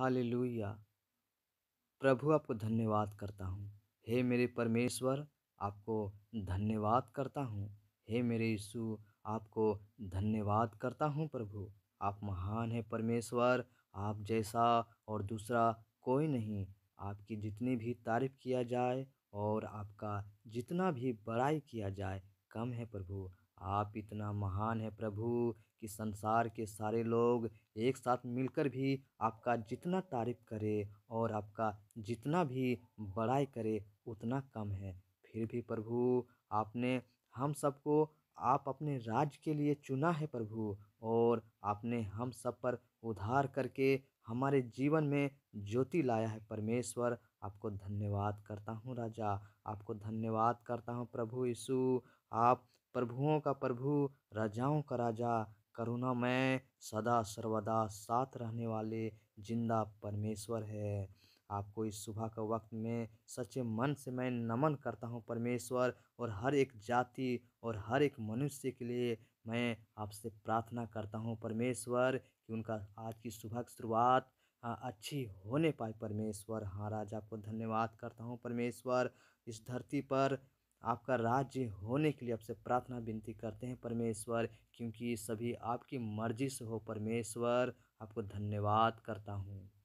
hallelujah प्रभु आपको धन्यवाद करता हूँ हे मेरे परमेश्वर आपको धन्यवाद करता हूँ हे मेरे यीशु आपको धन्यवाद करता हूँ प्रभु आप महान हैं परमेश्वर आप जैसा और दूसरा कोई नहीं आपकी जितनी भी तारीफ किया जाए और आपका जितना भी बड़ाई किया जाए कम है प्रभु आप इतना महान है प्रभु कि संसार के सारे लोग एक साथ मिलकर भी आपका जितना तारीफ करे और आपका जितना भी बड़ाई करे उतना कम है फिर भी प्रभु आपने हम सबको आप अपने राज के लिए चुना है प्रभु और आपने हम सब पर उधार करके हमारे जीवन में ज्योति लाया है परमेश्वर आपको धन्यवाद करता हूँ राजा आपको धन्यवाद करता हूँ प्रभु यीशु आप प्रभुओं का प्रभु राजाओं का राजा करुणा में सदा सर्वदा साथ रहने वाले जिंदा परमेश्वर है आपको इस सुबह का वक्त में सच्चे मन से मैं नमन करता हूँ परमेश्वर और हर एक जाति और हर एक मनुष्य के लिए मैं आपसे प्रार्थना करता हूँ परमेश्वर कि उनका आज की सुबह की शुरुआत अच्छी होने पाए परमेश्वर हाँ राजा आपको धन्यवाद करता हूँ परमेश्वर इस धरती पर आपका राज्य होने के लिए आपसे प्रार्थना विनती करते हैं परमेश्वर क्योंकि सभी आपकी मर्जी से हो परमेश्वर आपको धन्यवाद करता हूँ